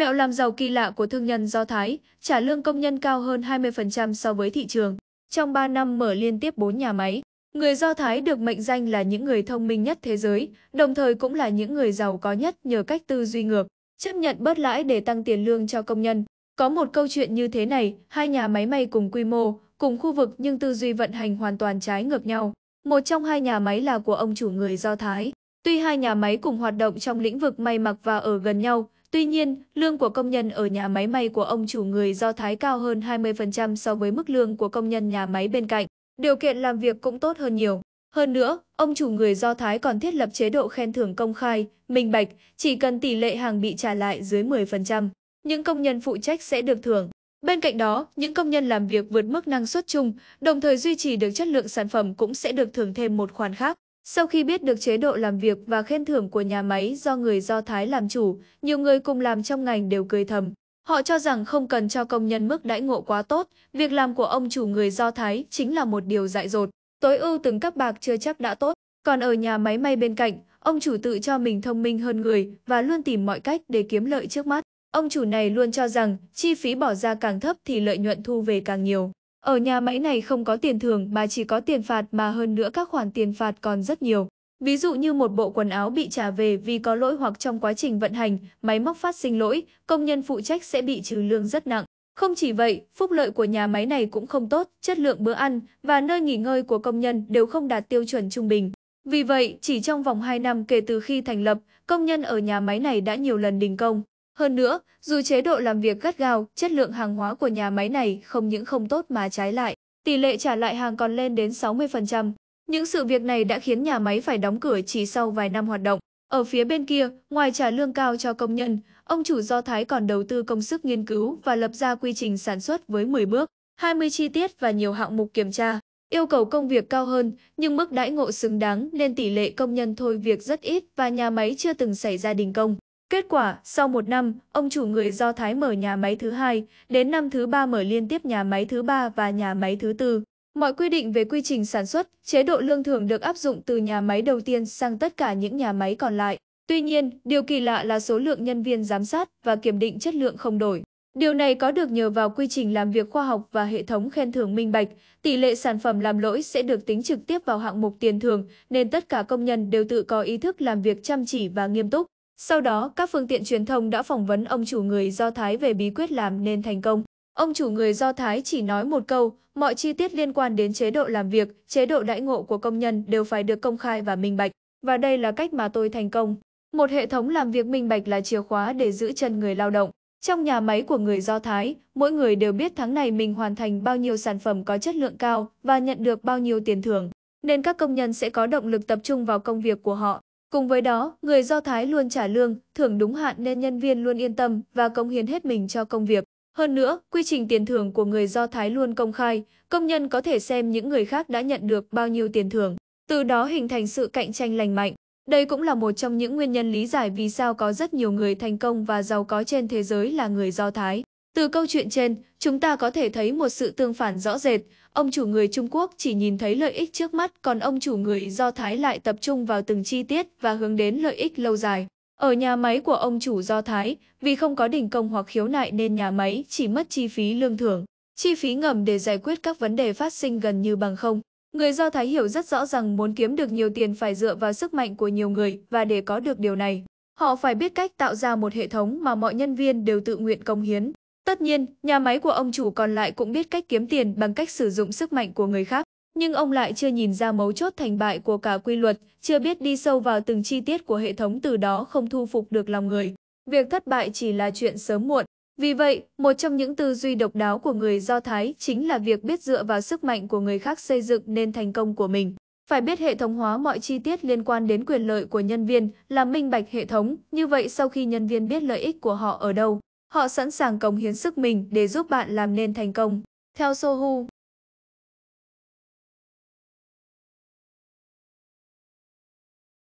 Mẹo làm giàu kỳ lạ của thương nhân Do Thái, trả lương công nhân cao hơn 20% so với thị trường. Trong 3 năm mở liên tiếp 4 nhà máy, người Do Thái được mệnh danh là những người thông minh nhất thế giới, đồng thời cũng là những người giàu có nhất nhờ cách tư duy ngược, chấp nhận bớt lãi để tăng tiền lương cho công nhân. Có một câu chuyện như thế này, hai nhà máy may cùng quy mô, cùng khu vực nhưng tư duy vận hành hoàn toàn trái ngược nhau. Một trong hai nhà máy là của ông chủ người Do Thái. Tuy hai nhà máy cùng hoạt động trong lĩnh vực may mặc và ở gần nhau, Tuy nhiên, lương của công nhân ở nhà máy may của ông chủ người Do Thái cao hơn 20% so với mức lương của công nhân nhà máy bên cạnh. Điều kiện làm việc cũng tốt hơn nhiều. Hơn nữa, ông chủ người Do Thái còn thiết lập chế độ khen thưởng công khai, minh bạch, chỉ cần tỷ lệ hàng bị trả lại dưới 10%. Những công nhân phụ trách sẽ được thưởng. Bên cạnh đó, những công nhân làm việc vượt mức năng suất chung, đồng thời duy trì được chất lượng sản phẩm cũng sẽ được thưởng thêm một khoản khác. Sau khi biết được chế độ làm việc và khen thưởng của nhà máy do người Do Thái làm chủ, nhiều người cùng làm trong ngành đều cười thầm. Họ cho rằng không cần cho công nhân mức đãi ngộ quá tốt, việc làm của ông chủ người Do Thái chính là một điều dại dột. Tối ưu từng cấp bạc chưa chắc đã tốt. Còn ở nhà máy may bên cạnh, ông chủ tự cho mình thông minh hơn người và luôn tìm mọi cách để kiếm lợi trước mắt. Ông chủ này luôn cho rằng chi phí bỏ ra càng thấp thì lợi nhuận thu về càng nhiều. Ở nhà máy này không có tiền thưởng mà chỉ có tiền phạt mà hơn nữa các khoản tiền phạt còn rất nhiều. Ví dụ như một bộ quần áo bị trả về vì có lỗi hoặc trong quá trình vận hành, máy móc phát sinh lỗi, công nhân phụ trách sẽ bị trừ lương rất nặng. Không chỉ vậy, phúc lợi của nhà máy này cũng không tốt, chất lượng bữa ăn và nơi nghỉ ngơi của công nhân đều không đạt tiêu chuẩn trung bình. Vì vậy, chỉ trong vòng 2 năm kể từ khi thành lập, công nhân ở nhà máy này đã nhiều lần đình công. Hơn nữa, dù chế độ làm việc gắt gao, chất lượng hàng hóa của nhà máy này không những không tốt mà trái lại, tỷ lệ trả lại hàng còn lên đến 60%. Những sự việc này đã khiến nhà máy phải đóng cửa chỉ sau vài năm hoạt động. Ở phía bên kia, ngoài trả lương cao cho công nhân, ông chủ Do Thái còn đầu tư công sức nghiên cứu và lập ra quy trình sản xuất với 10 bước, 20 chi tiết và nhiều hạng mục kiểm tra. Yêu cầu công việc cao hơn, nhưng mức đãi ngộ xứng đáng nên tỷ lệ công nhân thôi việc rất ít và nhà máy chưa từng xảy ra đình công. Kết quả, sau một năm, ông chủ người Do Thái mở nhà máy thứ hai, đến năm thứ ba mở liên tiếp nhà máy thứ ba và nhà máy thứ tư. Mọi quy định về quy trình sản xuất, chế độ lương thưởng được áp dụng từ nhà máy đầu tiên sang tất cả những nhà máy còn lại. Tuy nhiên, điều kỳ lạ là số lượng nhân viên giám sát và kiểm định chất lượng không đổi. Điều này có được nhờ vào quy trình làm việc khoa học và hệ thống khen thưởng minh bạch, tỷ lệ sản phẩm làm lỗi sẽ được tính trực tiếp vào hạng mục tiền thưởng, nên tất cả công nhân đều tự có ý thức làm việc chăm chỉ và nghiêm túc. Sau đó, các phương tiện truyền thông đã phỏng vấn ông chủ người Do Thái về bí quyết làm nên thành công. Ông chủ người Do Thái chỉ nói một câu, mọi chi tiết liên quan đến chế độ làm việc, chế độ đãi ngộ của công nhân đều phải được công khai và minh bạch. Và đây là cách mà tôi thành công. Một hệ thống làm việc minh bạch là chìa khóa để giữ chân người lao động. Trong nhà máy của người Do Thái, mỗi người đều biết tháng này mình hoàn thành bao nhiêu sản phẩm có chất lượng cao và nhận được bao nhiêu tiền thưởng, nên các công nhân sẽ có động lực tập trung vào công việc của họ. Cùng với đó, người Do Thái luôn trả lương, thưởng đúng hạn nên nhân viên luôn yên tâm và cống hiến hết mình cho công việc. Hơn nữa, quy trình tiền thưởng của người Do Thái luôn công khai, công nhân có thể xem những người khác đã nhận được bao nhiêu tiền thưởng, từ đó hình thành sự cạnh tranh lành mạnh. Đây cũng là một trong những nguyên nhân lý giải vì sao có rất nhiều người thành công và giàu có trên thế giới là người Do Thái. Từ câu chuyện trên, chúng ta có thể thấy một sự tương phản rõ rệt. Ông chủ người Trung Quốc chỉ nhìn thấy lợi ích trước mắt, còn ông chủ người Do Thái lại tập trung vào từng chi tiết và hướng đến lợi ích lâu dài. Ở nhà máy của ông chủ Do Thái, vì không có đình công hoặc khiếu nại nên nhà máy chỉ mất chi phí lương thưởng, chi phí ngầm để giải quyết các vấn đề phát sinh gần như bằng không. Người Do Thái hiểu rất rõ rằng muốn kiếm được nhiều tiền phải dựa vào sức mạnh của nhiều người và để có được điều này, họ phải biết cách tạo ra một hệ thống mà mọi nhân viên đều tự nguyện công hiến. Tất nhiên, nhà máy của ông chủ còn lại cũng biết cách kiếm tiền bằng cách sử dụng sức mạnh của người khác, nhưng ông lại chưa nhìn ra mấu chốt thành bại của cả quy luật, chưa biết đi sâu vào từng chi tiết của hệ thống từ đó không thu phục được lòng người. Việc thất bại chỉ là chuyện sớm muộn. Vì vậy, một trong những tư duy độc đáo của người Do Thái chính là việc biết dựa vào sức mạnh của người khác xây dựng nên thành công của mình. Phải biết hệ thống hóa mọi chi tiết liên quan đến quyền lợi của nhân viên, làm minh bạch hệ thống, như vậy sau khi nhân viên biết lợi ích của họ ở đâu, Họ sẵn sàng cống hiến sức mình để giúp bạn làm nên thành công. Theo Sohu,